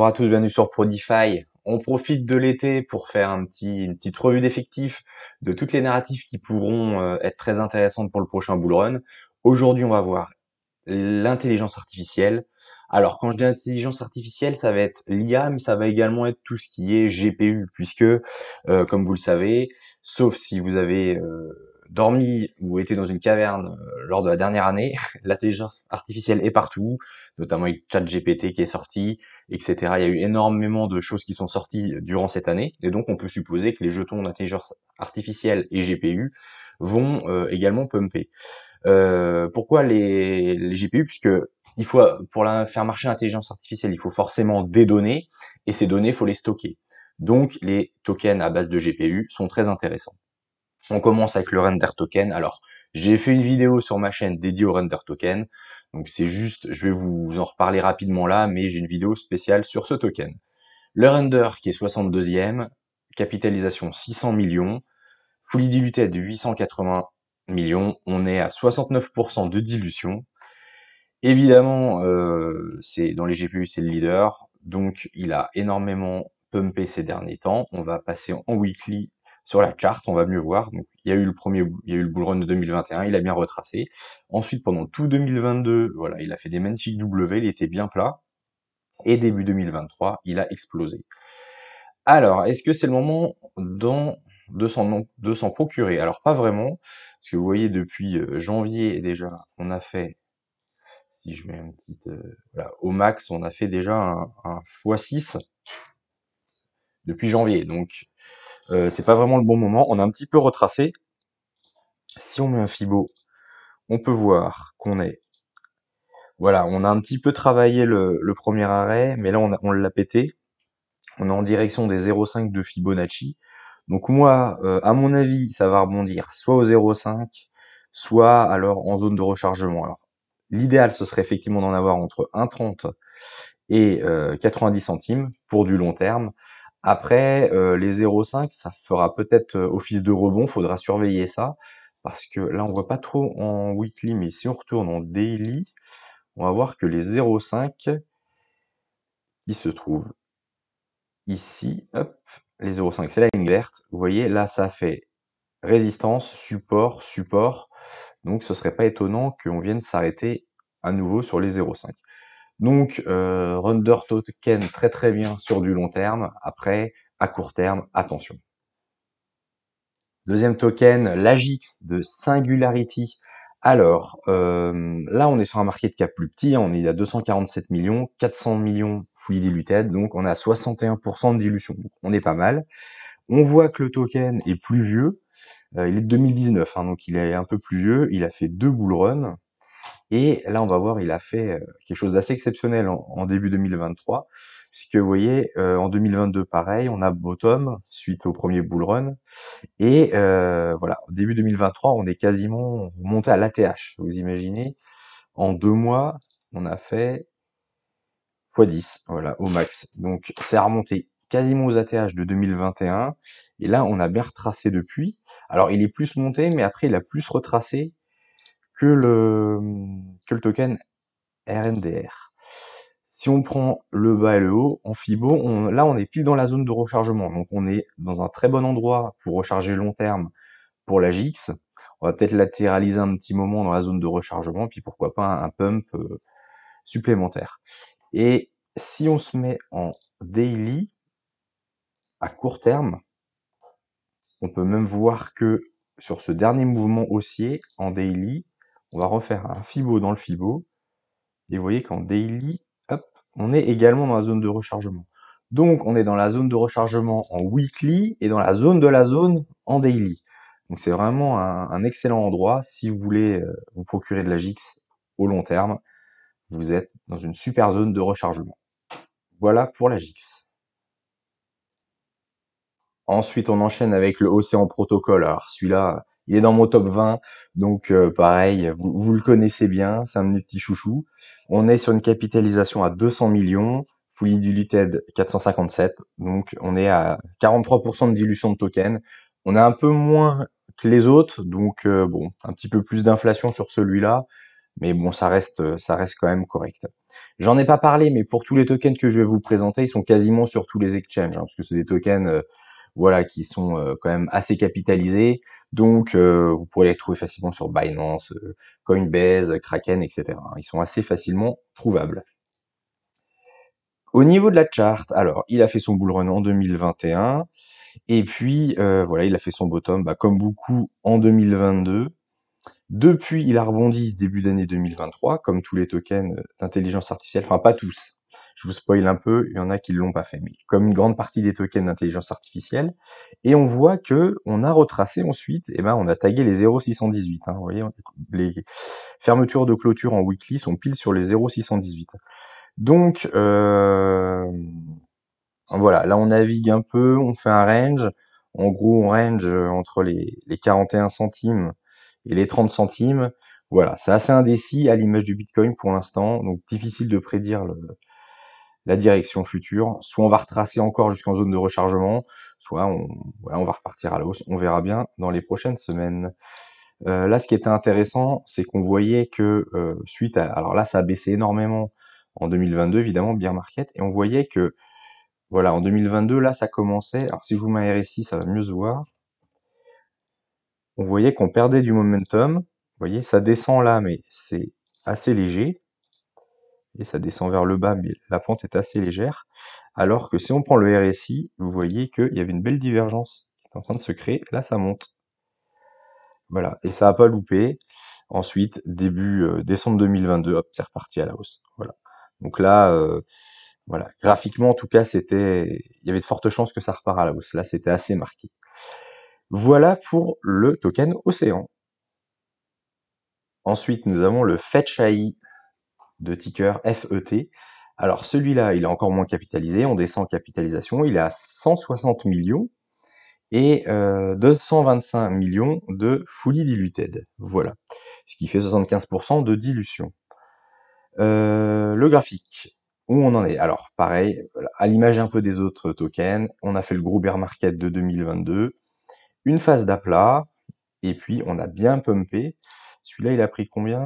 Bonjour à tous, bienvenue sur Prodify. On profite de l'été pour faire un petit, une petite revue d'effectifs de toutes les narratives qui pourront euh, être très intéressantes pour le prochain Bullrun. Aujourd'hui, on va voir l'intelligence artificielle. Alors, quand je dis intelligence artificielle, ça va être l'IA, mais ça va également être tout ce qui est GPU, puisque, euh, comme vous le savez, sauf si vous avez euh, dormi ou été dans une caverne euh, lors de la dernière année, l'intelligence artificielle est partout, notamment avec ChatGPT qui est sorti, etc. Il y a eu énormément de choses qui sont sorties euh, durant cette année, et donc on peut supposer que les jetons d'intelligence artificielle et GPU vont euh, également pumper. pourquoi les, GPU Puisque il faut, pour faire marcher l'intelligence artificielle, il faut forcément des données, et ces données, il faut les stocker. Donc les tokens à base de GPU sont très intéressants. On commence avec le render token. Alors, j'ai fait une vidéo sur ma chaîne dédiée au render token. Donc c'est juste, je vais vous en reparler rapidement là, mais j'ai une vidéo spéciale sur ce token. Le render qui est 62e, capitalisation 600 millions, fully diluté à 880 millions, on est à 69% de dilution. Évidemment, euh, c'est dans les GPU, c'est le leader, donc il a énormément pumpé ces derniers temps. On va passer en weekly sur la carte, on va mieux voir. Donc, il y a eu le premier, il y a eu le bull run de 2021, il a bien retracé. Ensuite, pendant tout 2022, voilà, il a fait des magnifiques W, il était bien plat. Et début 2023, il a explosé. Alors, est-ce que c'est le moment de s'en procurer Alors, pas vraiment, parce que vous voyez, depuis euh, janvier déjà, on a fait, si je mets une petite, euh, voilà, au max, on a fait déjà un, un x6 depuis janvier. Donc, euh, c'est pas vraiment le bon moment. On a un petit peu retracé. Si on met un fibo, on peut voir qu'on est. Voilà, on a un petit peu travaillé le, premier arrêt, mais là on, l'a pété. On est en direction des 0,5 de Fibonacci. Donc moi, euh, à mon avis, ça va rebondir soit au 0,5, soit alors en zone de rechargement. Alors l'idéal, ce serait effectivement d'en avoir entre 1,30 et 90 euh, centimes pour du long terme. Après, euh, les 0,5, ça fera peut-être euh, office de rebond, faudra surveiller ça, parce que là, on voit pas trop en weekly, mais si on retourne en daily, on va voir que les 0,5 qui se trouvent ici, hop, les 0,5, c'est la ligne verte, vous voyez, là, ça fait résistance, support, support, donc ce serait pas étonnant qu'on vienne s'arrêter à nouveau sur les 0,5. Donc, euh, token très très bien sur du long terme. Après, à court terme, attention. Deuxième token, l'AGIX de Singularity. Alors, euh, là, on est sur un de cap plus petit. Hein. On est à 247 millions, 400 millions fully diluted. Donc, on a 61% de dilution. Donc, on est pas mal. On voit que le token est plus vieux. Euh, il est de 2019, hein, donc il est un peu plus vieux. Il a fait deux bull et là, on va voir, il a fait euh, quelque chose d'assez exceptionnel en, début 2023, puisque vous voyez, euh, en 2022, pareil, on a bottom suite au premier bull run. Et euh, voilà voilà, début 2023, on est quasiment monté à l'ATH. Vous imaginez, en deux mois, on a fait x10, voilà, au max. Donc, c'est remonté quasiment aux ATH de 2021. Et là, on a bien retracé depuis. Alors, il est plus monté, mais après, il a plus retracé que le, token RNDR. Si on prend le bas et le haut, en FIBO, là on est pile dans la zone de rechargement. Donc on est dans un très bon endroit pour recharger long terme pour la JX. On va peut-être latéraliser un petit moment dans la zone de rechargement, puis pourquoi pas un, pump euh, supplémentaire. Et si on se met en daily, à court terme, on peut même voir que sur ce dernier mouvement haussier en daily, on va refaire un FIBO dans le FIBO. Et vous voyez qu'en daily, on est également dans la zone de rechargement. Donc, on est dans la zone de rechargement en weekly et dans la zone de la zone en daily. Donc, c'est vraiment un, excellent endroit. Si vous voulez euh, vous procurer de la GIX au long terme, vous êtes dans une super zone de rechargement. Voilà pour la GIX. Ensuite, on enchaîne avec le Océan Protocol. Alors, celui-là, il est dans mon top 20, donc euh, pareil, vous, le connaissez bien, c'est un de mes petits chouchous. On est sur une capitalisation à 200 millions, fully diluted 457, donc on est à 43% de dilution de token. On est un peu moins que les autres, donc euh, bon, un petit peu plus d'inflation sur celui-là, mais bon, ça reste, euh, ça reste quand même correct. J'en ai pas parlé, mais pour tous les tokens que je vais vous présenter, ils sont quasiment sur tous les exchanges, hein, parce que c'est des tokens voilà, qui sont euh, quand même assez capitalisés. Donc, euh, vous pourrez les trouver facilement sur Binance, euh, Coinbase, Kraken, etc. Hein. Ils sont assez facilement trouvables. Au niveau de la charte, alors, il a fait son bull run en 2021. Et puis, voilà, il a fait son bottom, bah, comme beaucoup, en 2022. Depuis, il a rebondi début d'année 2023, comme tous les tokens d'intelligence artificielle, enfin pas tous, je vous spoil un peu, il y en a qui ne l'ont pas fait, mais comme une grande partie des tokens d'intelligence artificielle. Et on voit que on a retracé ensuite, et eh ben on a tagué les 0,618. Hein, vous voyez, les fermetures de clôture en weekly sont pile sur les 0,618. Donc euh, voilà, là on navigue un peu, on fait un range. En gros, on range euh, entre les, les 41 centimes et les 30 centimes. Voilà, c'est assez indécis à l'image du Bitcoin pour l'instant, donc difficile de prédire le, la direction future. Soit on va retracer encore jusqu'en zone de rechargement, soit on, va repartir à la hausse. On verra bien dans les prochaines semaines. Euh, là, ce qui était intéressant, c'est qu'on voyait que euh, suite à... Alors là, ça a baissé énormément en 2022, évidemment, bien Market, et on voyait que, voilà, en 2022, là, ça commençait... Alors si je vous mets un RSI, ça va mieux se voir. On voyait qu'on perdait du momentum. Vous voyez, ça descend là, mais c'est assez léger et ça descend vers le bas, mais la pente est assez légère. Alors que si on prend le RSI, vous voyez qu'il y avait une belle divergence qui est en train de se créer. Là, ça monte. Voilà, et ça n'a pas loupé. Ensuite, début euh, décembre 2022, hop, c'est reparti à la hausse. Voilà. Donc là, euh, voilà, graphiquement en tout cas, c'était, il y avait de fortes chances que ça repart à la hausse. Là, c'était assez marqué. Voilà pour le token Océan. Ensuite, nous avons le Fetch AI de ticker FET. Alors celui-là, il est encore moins capitalisé, on descend en capitalisation, il est à 160 millions et 225 euh, millions de fully diluted. Voilà, ce qui fait 75% de dilution. Euh, le graphique, où on en est Alors pareil, à l'image un peu des autres tokens, on a fait le gros bear market de 2022, une phase d'aplat, et puis on a bien pumpé. Celui-là, il a pris combien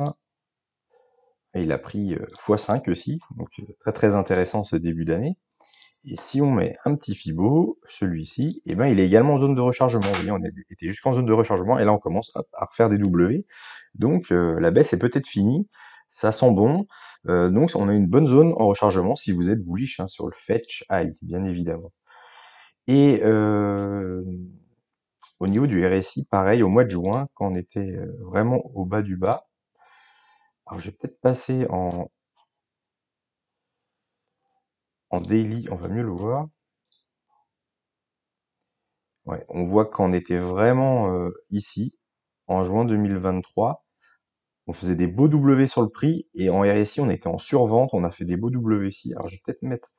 il a pris x5 euh, aussi, donc euh, très très intéressant ce début d'année. Et si on met un petit Fibo, celui-ci, et eh ben, il est également en zone de rechargement. Vous voyez, on était jusqu'en zone de rechargement, et là, on commence à, refaire des W. Donc, euh, la baisse est peut-être finie. Ça sent bon. donc, on a une bonne zone en rechargement si vous êtes bullish hein, sur le fetch high, bien évidemment. Et au niveau du RSI, pareil, au mois de juin, quand on était vraiment au bas du bas, alors, je vais peut-être passer en, en daily, on va mieux le voir. on voit qu'on était vraiment ici, en juin 2023. On faisait des beaux W sur le prix et en RSI, on était en survente. On a fait des beaux W ici. Alors, je vais peut-être mettre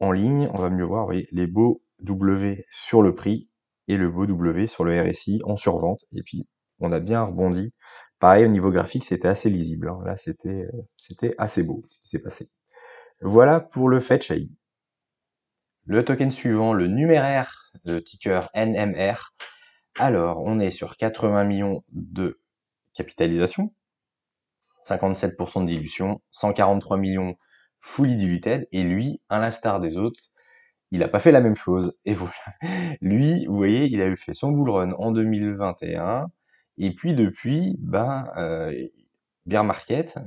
en ligne, on va mieux voir, voyez, les beaux W sur le prix et le beau W sur le RSI en survente. Et puis, on a bien rebondi. Pareil, au niveau graphique, c'était assez lisible. Hein. Là, c'était, euh, c'était assez beau ce qui s'est passé. Voilà pour le fait, AI. Le token suivant, le numéraire, de ticker NMR. Alors, on est sur 80 millions de capitalisation, 57% de dilution, 143 millions fully diluted, et lui, à l'instar des autres, il n'a pas fait la même chose. Et voilà. Lui, vous voyez, il a eu fait son bull run en 2021, et puis depuis, ben, euh, Market,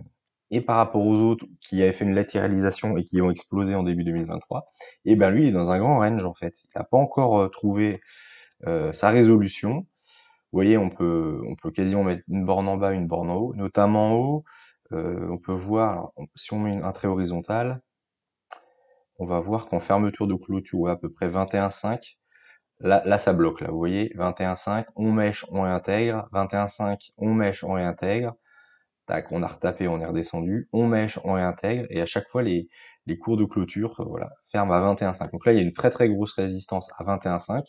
et par rapport aux autres qui avaient fait une latéralisation et qui ont explosé en début 2023, et eh ben lui, il est dans un grand range en fait. Il n'a pas encore euh, trouvé euh, sa résolution. Vous voyez, on peut, on peut quasiment mettre une borne en bas, une borne en haut, notamment en haut. Euh, on peut voir, si on met un trait horizontal, on va voir qu'en fermeture de clôture, à peu près 21,5, Là, ça bloque. Là, vous voyez, 21,5, on mèche, on réintègre. 21,5, on mèche, on réintègre. Tac, on a retapé, on est redescendu. On mèche, on réintègre. Et à chaque fois, les, cours de clôture euh, voilà, ferment à 21,5. Donc là, il y a une très très grosse résistance à 21,5.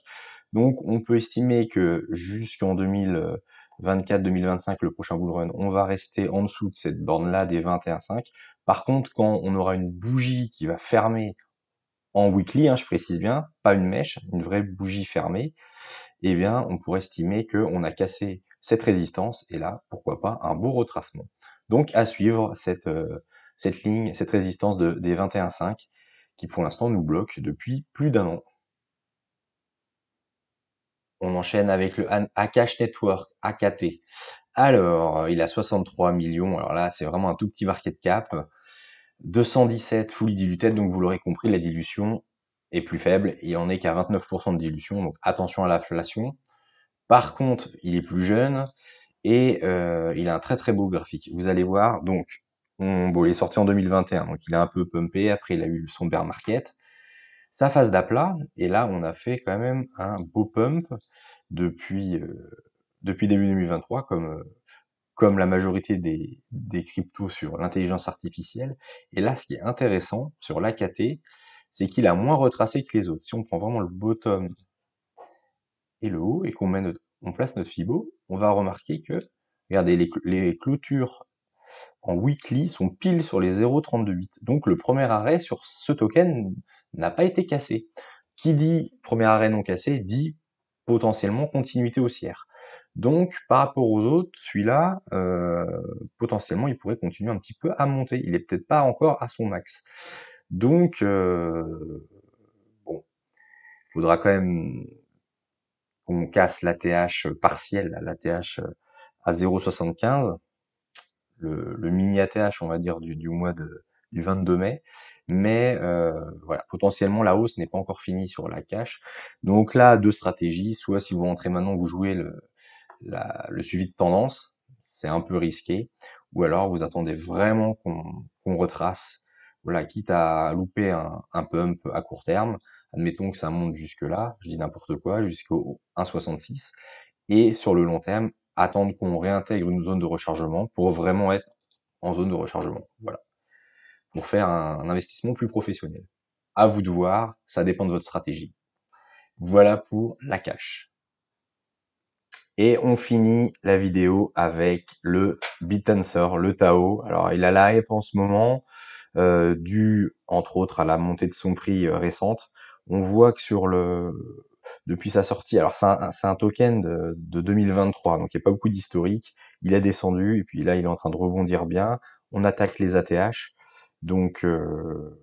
Donc on peut estimer que jusqu'en 2024-2025, le prochain bull run, on va rester en dessous de cette borne-là des 21,5. Par contre, quand on aura une bougie qui va fermer en weekly, hein, je précise bien, pas une mèche, une vraie bougie fermée, eh bien, on pourrait estimer qu'on a cassé cette résistance et là, pourquoi pas, un beau retracement. Donc, à suivre cette, euh, cette ligne, cette résistance de, des 21,5 qui, pour l'instant, nous bloque depuis plus d'un an. On enchaîne avec le Akash Network, AKT. Alors, il a 63 millions. Alors là, c'est vraiment un tout petit market cap. 217 fully diluted, donc vous l'aurez compris, la dilution est plus faible et on est qu'à 29% de dilution, donc attention à l'inflation. Par contre, il est plus jeune et euh, il a un très très beau graphique. Vous allez voir, donc, bon, il est sorti en 2021, donc il a un peu pumpé, après il a eu son bear market. Sa phase d'aplat, et là on a fait quand même un beau pump depuis, euh, depuis début 2023, comme, euh, comme la majorité des, cryptos sur l'intelligence artificielle. Et là, ce qui est intéressant sur l'AKT, c'est qu'il a moins retracé que les autres. Si on prend vraiment le bottom et le haut et qu'on place notre Fibo, on va remarquer que, regardez, les, les clôtures en weekly sont pile sur les 0,328. Donc le premier arrêt sur ce token n'a pas été cassé. Qui dit premier arrêt non cassé dit potentiellement continuité haussière. Donc, par rapport aux autres, celui-là, euh, potentiellement, il pourrait continuer un petit peu à monter. Il n'est peut-être pas encore à son max. Donc, euh, bon, il faudra quand même qu'on casse l'ATH partielle, l'ATH à 0,75, le, le, mini ATH, on va dire, du, du mois de, du 22 mai. Mais euh, voilà, potentiellement la hausse n'est pas encore finie sur la cash. Donc là, deux stratégies. Soit si vous rentrez maintenant, vous jouez le, le suivi de tendance, c'est un peu risqué. Ou alors vous attendez vraiment qu'on retrace, voilà, quitte à louper un, pump à court terme. Admettons que ça monte jusque-là, je dis n'importe quoi, jusqu'au 1,66. Et sur le long terme, attendre qu'on réintègre une zone de rechargement pour vraiment être en zone de rechargement. Voilà. Pour faire un, investissement plus professionnel. À vous de voir, ça dépend de votre stratégie. Voilà pour la cache. Et on finit la vidéo avec le BitAnswer, le Tao. Alors, il a la hype en ce moment, euh, dû entre autres à la montée de son prix euh, récente. On voit que sur le depuis sa sortie, alors c'est un, token de, de 2023, donc il n'y a pas beaucoup d'historique. Il a descendu et puis là, il est en train de rebondir bien. On attaque les ATH. Donc, euh,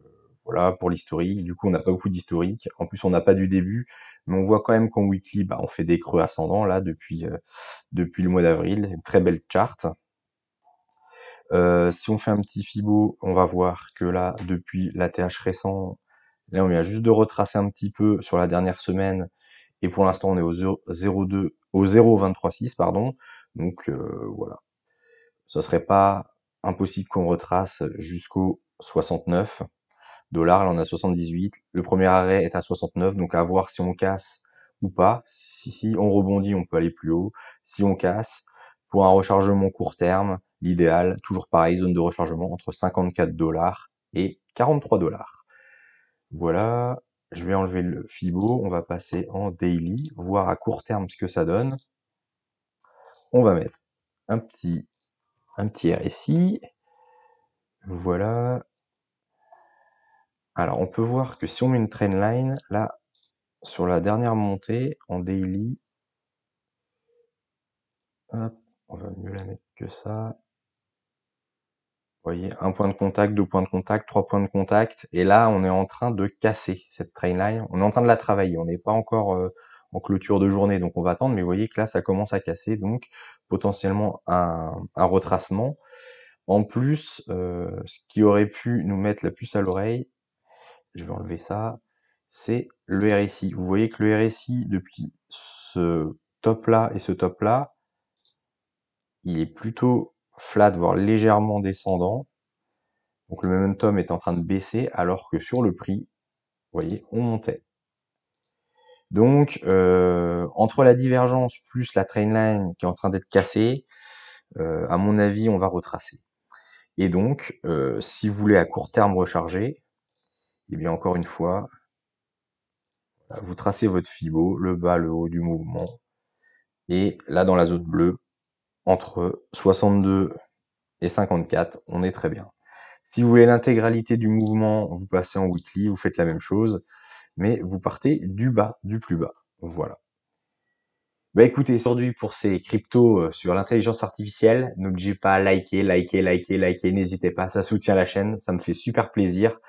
voilà, pour l'historique. Du coup, on n'a pas beaucoup d'historique. En plus, on n'a pas du début. Mais on voit quand même qu'en weekly, bah, on fait des creux ascendants, là, depuis, euh, depuis le mois d'avril. Très belle charte. Euh, si on fait un petit Fibo, on va voir que là, depuis l'ATH récent, là, on vient juste de retracer un petit peu sur la dernière semaine. Et pour l'instant, on est au 0,2, au 0,236, pardon. Donc, euh, voilà. Ce serait pas impossible qu'on retrace jusqu'au 69 dollars. Là, on a 78. Le premier arrêt est à 69. Donc, à voir si on casse ou pas. Si, si on rebondit, on peut aller plus haut. Si on casse, pour un rechargement court terme, l'idéal, toujours pareil, zone de rechargement entre 54 dollars et 43 dollars. Voilà. Je vais enlever le Fibo. On va passer en daily, voir à court terme ce que ça donne. On va mettre un petit, un petit RSI. Voilà. Alors, on peut voir que si on met une train line, là, sur la dernière montée, en daily, on va mieux la mettre que ça. Vous voyez, un point de contact, deux points de contact, trois points de contact. Et là, on est en train de casser cette train line. On est en train de la travailler. On n'est pas encore euh, en clôture de journée, donc on va attendre. Mais vous voyez que là, ça commence à casser. Donc, potentiellement un, retracement. En plus, euh, ce qui aurait pu nous mettre la puce à l'oreille, je vais enlever ça, c'est le RSI. Vous voyez que le RSI, depuis ce top-là et ce top-là, il est plutôt flat, voire légèrement descendant. Donc le momentum est en train de baisser, alors que sur le prix, vous voyez, on montait. Donc, euh, entre la divergence plus la line qui est en train d'être cassée, euh, à mon avis, on va retracer. Et donc, euh, si vous voulez à court terme recharger, et bien, encore une fois, vous tracez votre fibo, le bas, le haut du mouvement. Et là, dans la zone bleue, entre 62 et 54, on est très bien. Si vous voulez l'intégralité du mouvement, vous passez en weekly, vous faites la même chose, mais vous partez du bas, du plus bas. Voilà. Bah écoutez, aujourd'hui pour ces cryptos euh, sur l'intelligence artificielle, n'oubliez pas à liker, liker, liker, liker, n'hésitez pas, ça soutient la chaîne, ça me fait super plaisir.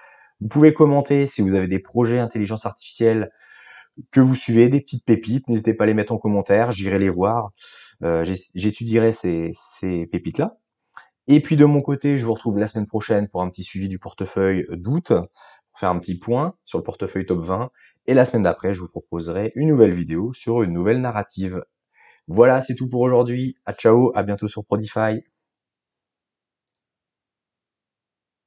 Vous pouvez commenter si vous avez des projets intelligence artificielle que vous suivez, des petites pépites. N'hésitez pas à les mettre en commentaire, j'irai les voir. Euh, J'étudierai ces, ces pépites-là. Et puis de mon côté, je vous retrouve la semaine prochaine pour un petit suivi du portefeuille d'août, pour faire un petit point sur le portefeuille top 20. Et la semaine d'après, je vous proposerai une nouvelle vidéo sur une nouvelle narrative. Voilà, c'est tout pour aujourd'hui. À ciao, à bientôt sur Prodify.